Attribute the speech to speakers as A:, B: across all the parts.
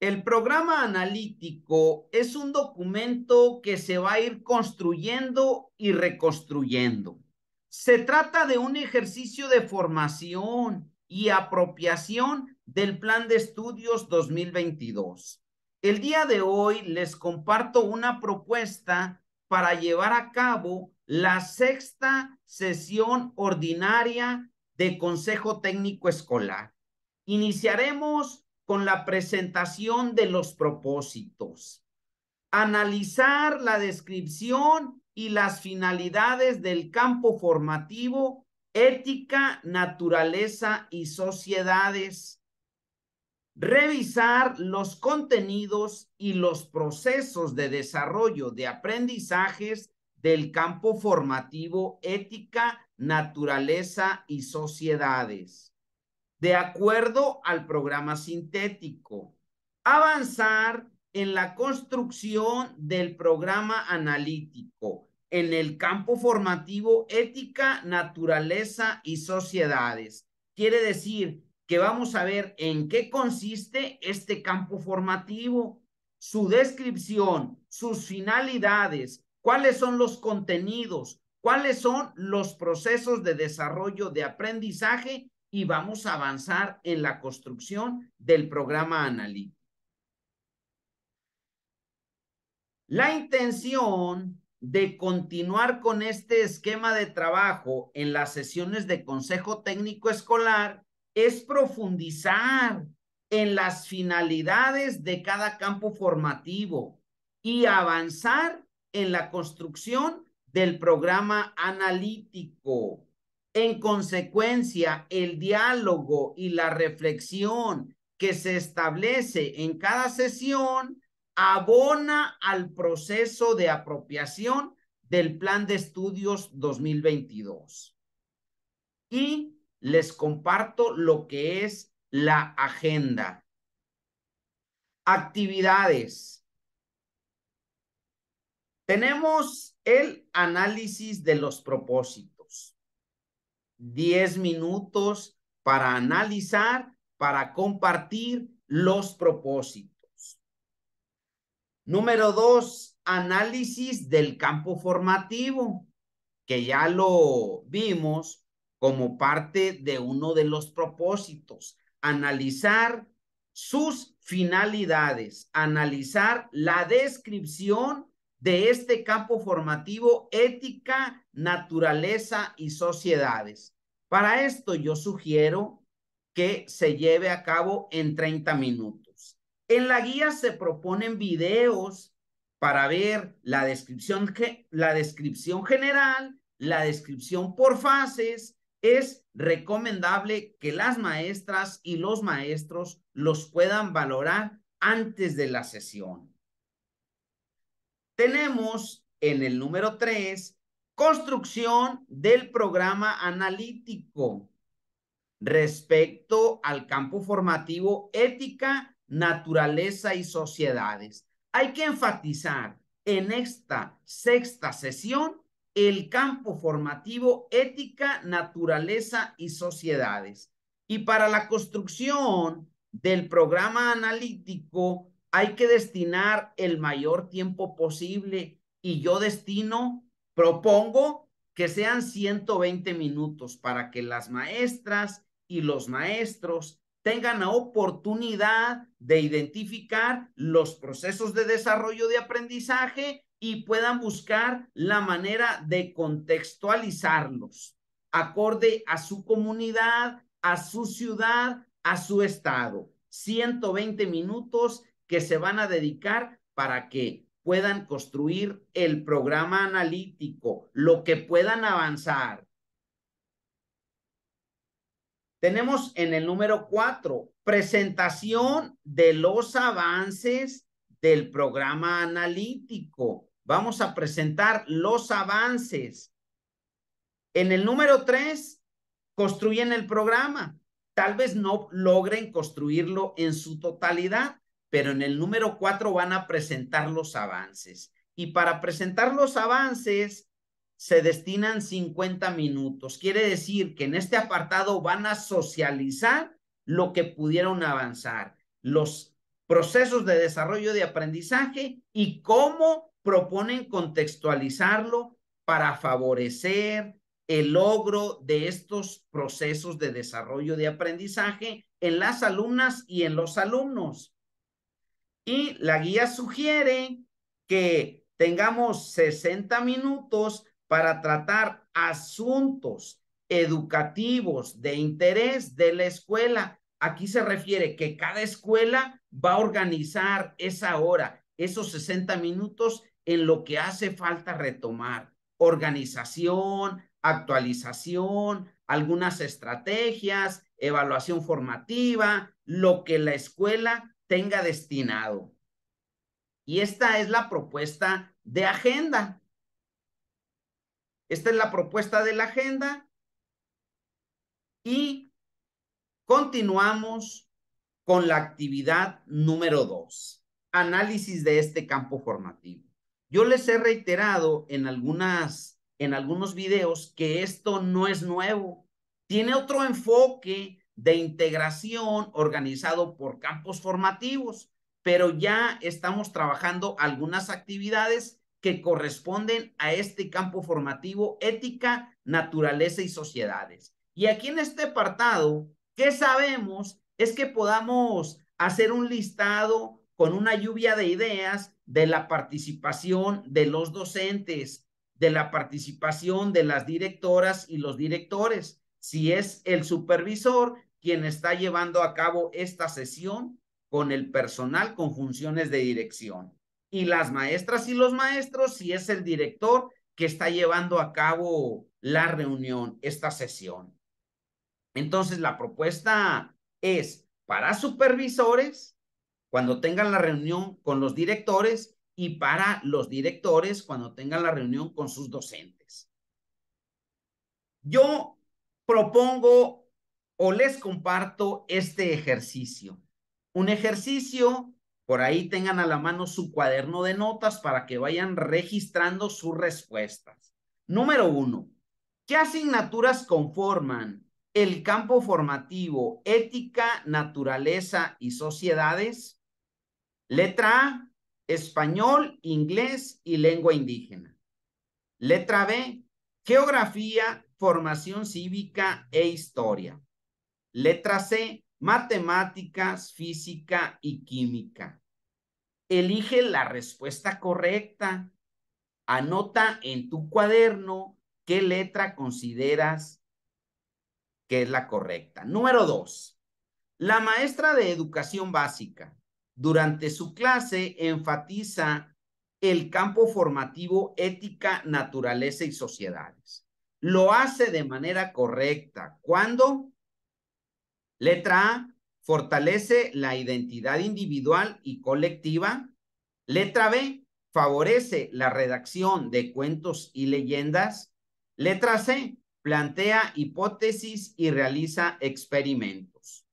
A: El programa analítico es un documento que se va a ir construyendo y reconstruyendo. Se trata de un ejercicio de formación y apropiación del Plan de Estudios 2022. El día de hoy les comparto una propuesta para llevar a cabo la sexta sesión ordinaria de Consejo Técnico Escolar. Iniciaremos con la presentación de los propósitos, analizar la descripción y las finalidades del campo formativo, ética, naturaleza y sociedades, revisar los contenidos y los procesos de desarrollo de aprendizajes del campo formativo, ética, naturaleza y sociedades de acuerdo al programa sintético. Avanzar en la construcción del programa analítico en el campo formativo ética, naturaleza y sociedades. Quiere decir que vamos a ver en qué consiste este campo formativo, su descripción, sus finalidades, cuáles son los contenidos, cuáles son los procesos de desarrollo de aprendizaje y vamos a avanzar en la construcción del programa analítico. La intención de continuar con este esquema de trabajo en las sesiones de Consejo Técnico Escolar es profundizar en las finalidades de cada campo formativo y avanzar en la construcción del programa analítico. En consecuencia, el diálogo y la reflexión que se establece en cada sesión abona al proceso de apropiación del Plan de Estudios 2022. Y les comparto lo que es la agenda. Actividades. Tenemos el análisis de los propósitos. 10 minutos para analizar, para compartir los propósitos. Número dos, análisis del campo formativo, que ya lo vimos como parte de uno de los propósitos, analizar sus finalidades, analizar la descripción de este campo formativo ética, naturaleza y sociedades. Para esto yo sugiero que se lleve a cabo en 30 minutos. En la guía se proponen videos para ver la descripción, la descripción general, la descripción por fases. Es recomendable que las maestras y los maestros los puedan valorar antes de la sesión tenemos en el número tres, construcción del programa analítico respecto al campo formativo ética, naturaleza y sociedades. Hay que enfatizar en esta sexta sesión el campo formativo ética, naturaleza y sociedades. Y para la construcción del programa analítico hay que destinar el mayor tiempo posible y yo destino, propongo que sean 120 minutos para que las maestras y los maestros tengan la oportunidad de identificar los procesos de desarrollo de aprendizaje y puedan buscar la manera de contextualizarlos acorde a su comunidad, a su ciudad, a su estado. 120 minutos que se van a dedicar para que puedan construir el programa analítico, lo que puedan avanzar. Tenemos en el número cuatro, presentación de los avances del programa analítico. Vamos a presentar los avances. En el número tres, construyen el programa. Tal vez no logren construirlo en su totalidad, pero en el número cuatro van a presentar los avances. Y para presentar los avances se destinan 50 minutos. Quiere decir que en este apartado van a socializar lo que pudieron avanzar, los procesos de desarrollo de aprendizaje y cómo proponen contextualizarlo para favorecer el logro de estos procesos de desarrollo de aprendizaje en las alumnas y en los alumnos. Y la guía sugiere que tengamos 60 minutos para tratar asuntos educativos de interés de la escuela. Aquí se refiere que cada escuela va a organizar esa hora, esos 60 minutos en lo que hace falta retomar. Organización, actualización, algunas estrategias, evaluación formativa, lo que la escuela tenga destinado. Y esta es la propuesta de agenda. Esta es la propuesta de la agenda. Y continuamos con la actividad número dos, análisis de este campo formativo. Yo les he reiterado en algunas en algunos videos que esto no es nuevo. Tiene otro enfoque de integración organizado por campos formativos, pero ya estamos trabajando algunas actividades que corresponden a este campo formativo ética, naturaleza y sociedades. Y aquí en este apartado, ¿qué sabemos? Es que podamos hacer un listado con una lluvia de ideas de la participación de los docentes, de la participación de las directoras y los directores. Si es el supervisor, quien está llevando a cabo esta sesión con el personal con funciones de dirección. Y las maestras y los maestros, si es el director que está llevando a cabo la reunión, esta sesión. Entonces, la propuesta es para supervisores, cuando tengan la reunión con los directores, y para los directores, cuando tengan la reunión con sus docentes. Yo propongo o les comparto este ejercicio. Un ejercicio, por ahí tengan a la mano su cuaderno de notas para que vayan registrando sus respuestas. Número uno, ¿qué asignaturas conforman el campo formativo ética, naturaleza y sociedades? Letra A, español, inglés y lengua indígena. Letra B, geografía, formación cívica e historia. Letra C, matemáticas, física y química. Elige la respuesta correcta. Anota en tu cuaderno qué letra consideras que es la correcta. Número dos, la maestra de educación básica durante su clase enfatiza el campo formativo ética, naturaleza y sociedades. Lo hace de manera correcta. ¿Cuándo? Letra A, fortalece la identidad individual y colectiva. Letra B, favorece la redacción de cuentos y leyendas. Letra C, plantea hipótesis y realiza experimentos.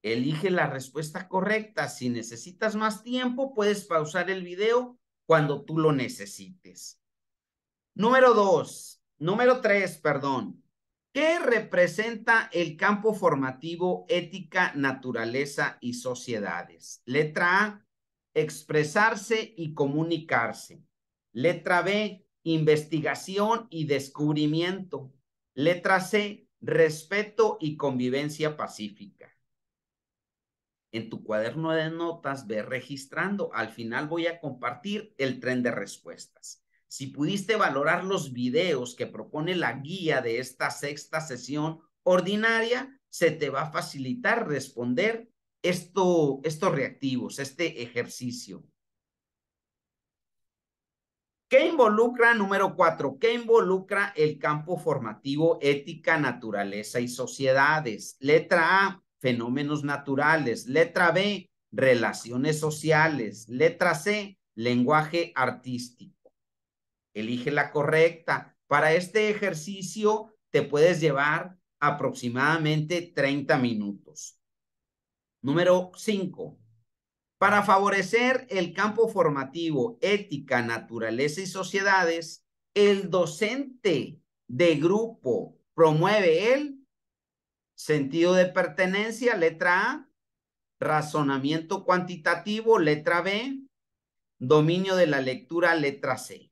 A: Elige la respuesta correcta. Si necesitas más tiempo, puedes pausar el video cuando tú lo necesites. Número dos, número tres, perdón. ¿Qué representa el campo formativo ética, naturaleza y sociedades? Letra A, expresarse y comunicarse. Letra B, investigación y descubrimiento. Letra C, respeto y convivencia pacífica. En tu cuaderno de notas ve registrando. Al final voy a compartir el tren de respuestas. Si pudiste valorar los videos que propone la guía de esta sexta sesión ordinaria, se te va a facilitar responder estos reactivos, este ejercicio. ¿Qué involucra, número cuatro, qué involucra el campo formativo ética, naturaleza y sociedades? Letra A, fenómenos naturales. Letra B, relaciones sociales. Letra C, lenguaje artístico elige la correcta. Para este ejercicio te puedes llevar aproximadamente 30 minutos. Número 5. Para favorecer el campo formativo, ética, naturaleza y sociedades, el docente de grupo promueve el sentido de pertenencia, letra A, razonamiento cuantitativo, letra B, dominio de la lectura, letra C.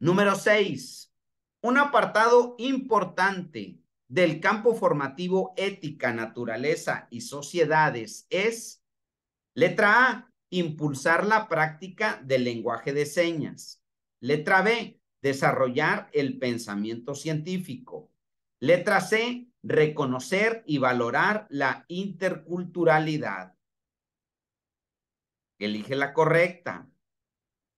A: Número seis, un apartado importante del campo formativo ética, naturaleza y sociedades es, letra A, impulsar la práctica del lenguaje de señas. Letra B, desarrollar el pensamiento científico. Letra C, reconocer y valorar la interculturalidad. Elige la correcta.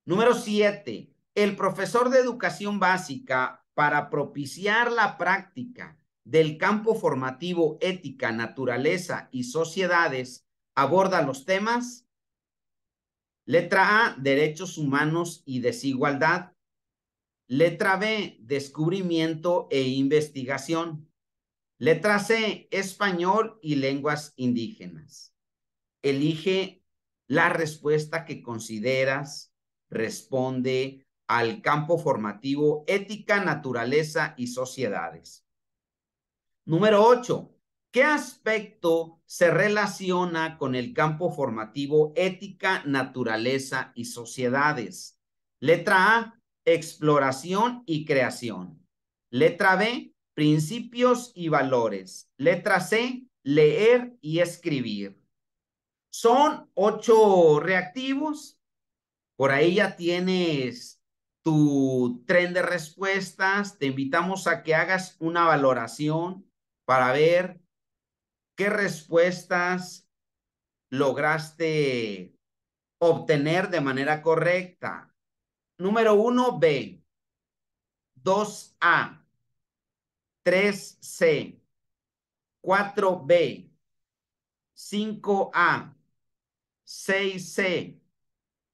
A: Número siete, el profesor de educación básica, para propiciar la práctica del campo formativo ética, naturaleza y sociedades, aborda los temas. Letra A, derechos humanos y desigualdad. Letra B, descubrimiento e investigación. Letra C, español y lenguas indígenas. Elige la respuesta que consideras responde al campo formativo ética, naturaleza y sociedades. Número 8. ¿Qué aspecto se relaciona con el campo formativo ética, naturaleza y sociedades? Letra A, exploración y creación. Letra B, principios y valores. Letra C, leer y escribir. Son ocho reactivos. Por ahí ya tienes tu tren de respuestas, te invitamos a que hagas una valoración para ver qué respuestas lograste obtener de manera correcta. Número 1, B. 2A. 3C. 4B. 5A. 6C.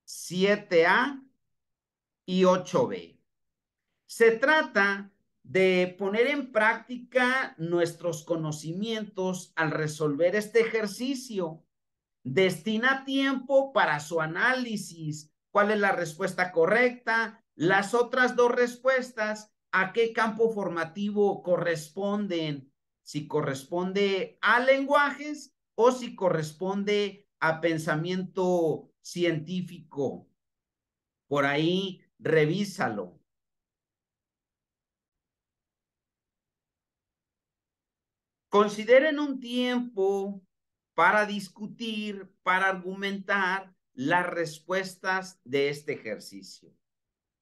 A: 7A y 8b. Se trata de poner en práctica nuestros conocimientos al resolver este ejercicio. Destina tiempo para su análisis. ¿Cuál es la respuesta correcta? Las otras dos respuestas, ¿a qué campo formativo corresponden? Si corresponde a lenguajes o si corresponde a pensamiento científico. Por ahí revísalo. Consideren un tiempo para discutir, para argumentar las respuestas de este ejercicio.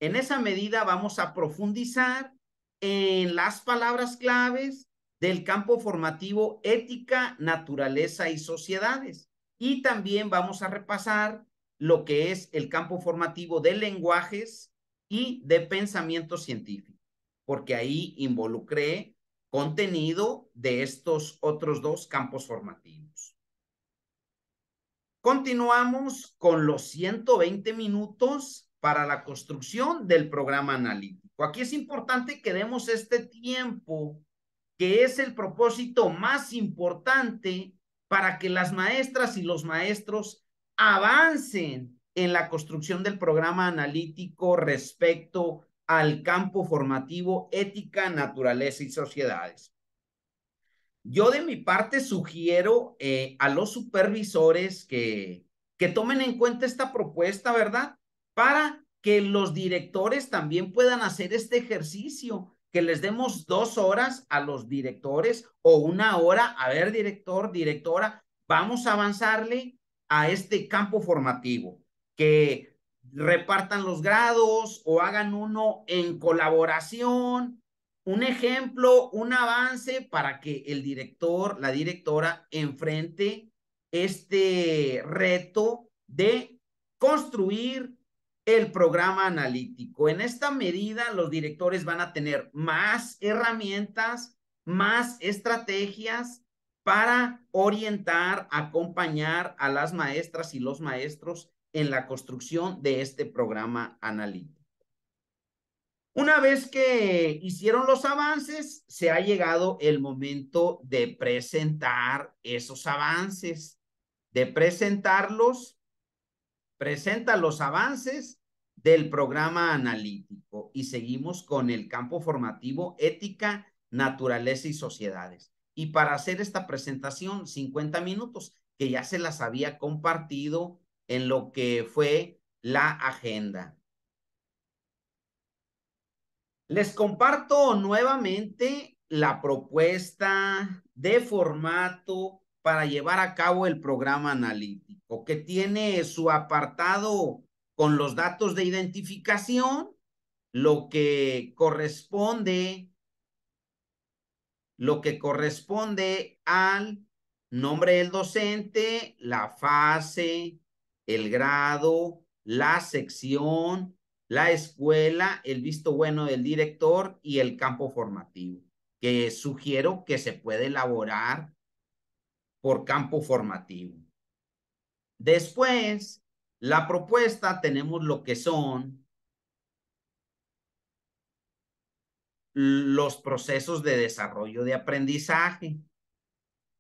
A: En esa medida vamos a profundizar en las palabras claves del campo formativo ética, naturaleza y sociedades. Y también vamos a repasar lo que es el campo formativo de lenguajes y de pensamiento científico, porque ahí involucré contenido de estos otros dos campos formativos. Continuamos con los 120 minutos para la construcción del programa analítico. Aquí es importante que demos este tiempo, que es el propósito más importante para que las maestras y los maestros avancen en la construcción del programa analítico respecto al campo formativo ética, naturaleza y sociedades. Yo de mi parte sugiero eh, a los supervisores que, que tomen en cuenta esta propuesta, ¿verdad? Para que los directores también puedan hacer este ejercicio, que les demos dos horas a los directores o una hora, a ver, director, directora, vamos a avanzarle a este campo formativo, que repartan los grados o hagan uno en colaboración, un ejemplo, un avance para que el director, la directora enfrente este reto de construir el programa analítico. En esta medida, los directores van a tener más herramientas, más estrategias para orientar, acompañar a las maestras y los maestros en la construcción de este programa analítico. Una vez que hicieron los avances, se ha llegado el momento de presentar esos avances, de presentarlos, presenta los avances del programa analítico y seguimos con el campo formativo ética, naturaleza y sociedades y para hacer esta presentación 50 minutos que ya se las había compartido en lo que fue la agenda. Les comparto nuevamente la propuesta de formato para llevar a cabo el programa analítico que tiene su apartado con los datos de identificación, lo que corresponde lo que corresponde al nombre del docente, la fase, el grado, la sección, la escuela, el visto bueno del director y el campo formativo, que sugiero que se puede elaborar por campo formativo. Después, la propuesta tenemos lo que son los procesos de desarrollo de aprendizaje.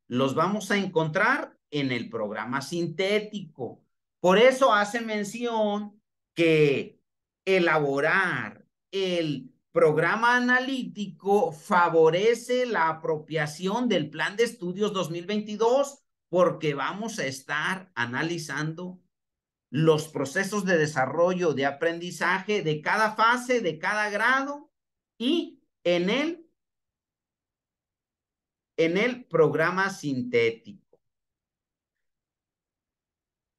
A: Los vamos a encontrar en el programa sintético. Por eso hace mención que elaborar el programa analítico favorece la apropiación del plan de estudios 2022 porque vamos a estar analizando los procesos de desarrollo de aprendizaje de cada fase, de cada grado y en el, en el programa sintético.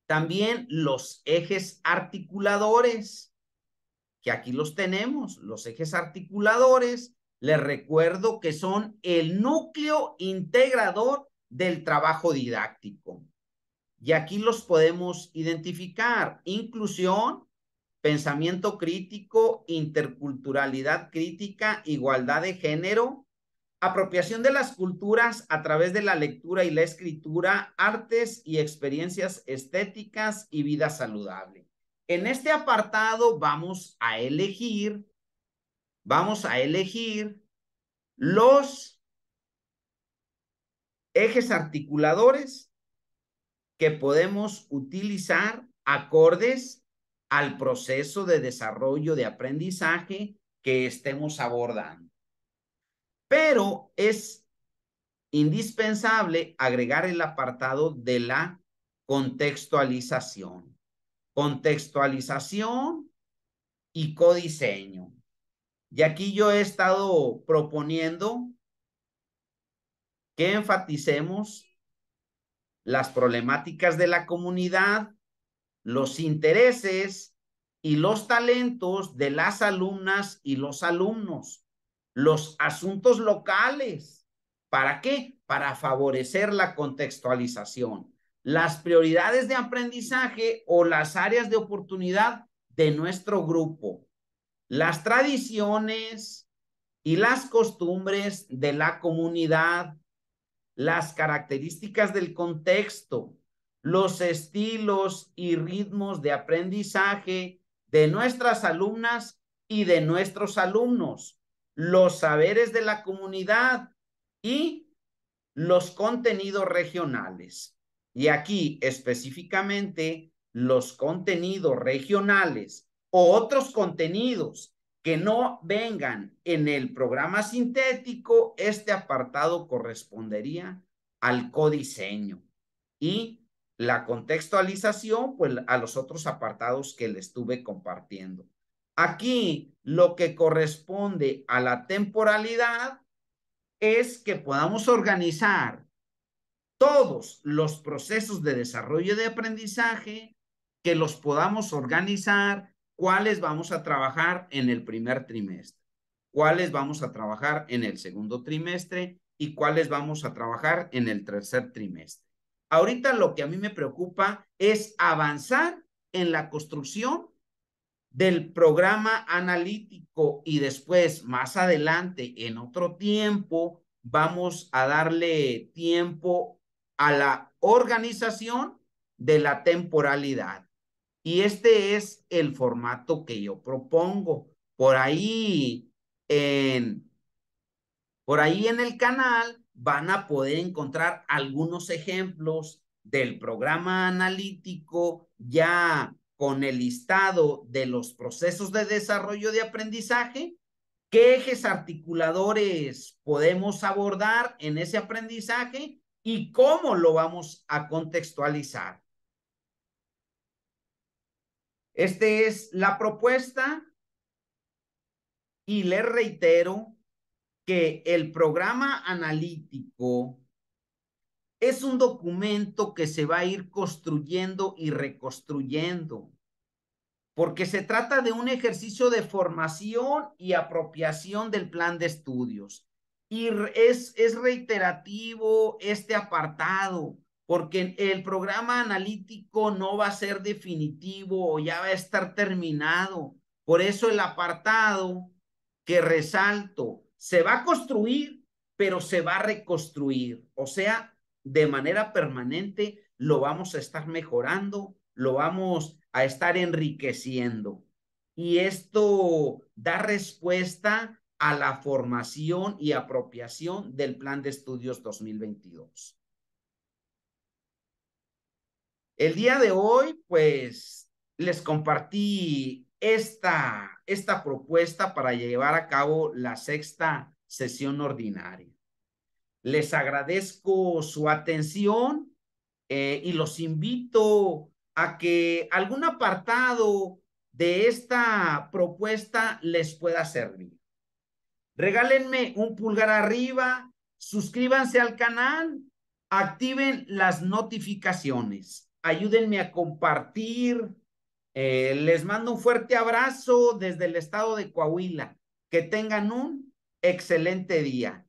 A: También los ejes articuladores, que aquí los tenemos, los ejes articuladores, les recuerdo que son el núcleo integrador del trabajo didáctico. Y aquí los podemos identificar. Inclusión, pensamiento crítico, interculturalidad crítica, igualdad de género, apropiación de las culturas a través de la lectura y la escritura, artes y experiencias estéticas y vida saludable. En este apartado vamos a elegir, vamos a elegir los ejes articuladores que podemos utilizar acordes al proceso de desarrollo de aprendizaje que estemos abordando. Pero es indispensable agregar el apartado de la contextualización. Contextualización y codiseño. Y aquí yo he estado proponiendo que enfaticemos las problemáticas de la comunidad los intereses y los talentos de las alumnas y los alumnos, los asuntos locales. ¿Para qué? Para favorecer la contextualización, las prioridades de aprendizaje o las áreas de oportunidad de nuestro grupo, las tradiciones y las costumbres de la comunidad, las características del contexto, los estilos y ritmos de aprendizaje de nuestras alumnas y de nuestros alumnos, los saberes de la comunidad y los contenidos regionales. Y aquí específicamente los contenidos regionales o otros contenidos que no vengan en el programa sintético, este apartado correspondería al codiseño y la contextualización pues, a los otros apartados que le estuve compartiendo. Aquí lo que corresponde a la temporalidad es que podamos organizar todos los procesos de desarrollo de aprendizaje, que los podamos organizar, cuáles vamos a trabajar en el primer trimestre, cuáles vamos a trabajar en el segundo trimestre y cuáles vamos a trabajar en el tercer trimestre. Ahorita lo que a mí me preocupa es avanzar en la construcción del programa analítico y después, más adelante, en otro tiempo, vamos a darle tiempo a la organización de la temporalidad. Y este es el formato que yo propongo. Por ahí en, por ahí en el canal van a poder encontrar algunos ejemplos del programa analítico ya con el listado de los procesos de desarrollo de aprendizaje, qué ejes articuladores podemos abordar en ese aprendizaje y cómo lo vamos a contextualizar. Esta es la propuesta y le reitero que el programa analítico es un documento que se va a ir construyendo y reconstruyendo, porque se trata de un ejercicio de formación y apropiación del plan de estudios. Y es, es reiterativo este apartado, porque el programa analítico no va a ser definitivo o ya va a estar terminado. Por eso el apartado que resalto, se va a construir, pero se va a reconstruir. O sea, de manera permanente lo vamos a estar mejorando, lo vamos a estar enriqueciendo. Y esto da respuesta a la formación y apropiación del Plan de Estudios 2022. El día de hoy, pues, les compartí esta, esta propuesta para llevar a cabo la sexta sesión ordinaria. Les agradezco su atención eh, y los invito a que algún apartado de esta propuesta les pueda servir. Regálenme un pulgar arriba, suscríbanse al canal, activen las notificaciones, ayúdenme a compartir, eh, les mando un fuerte abrazo desde el estado de Coahuila. Que tengan un excelente día.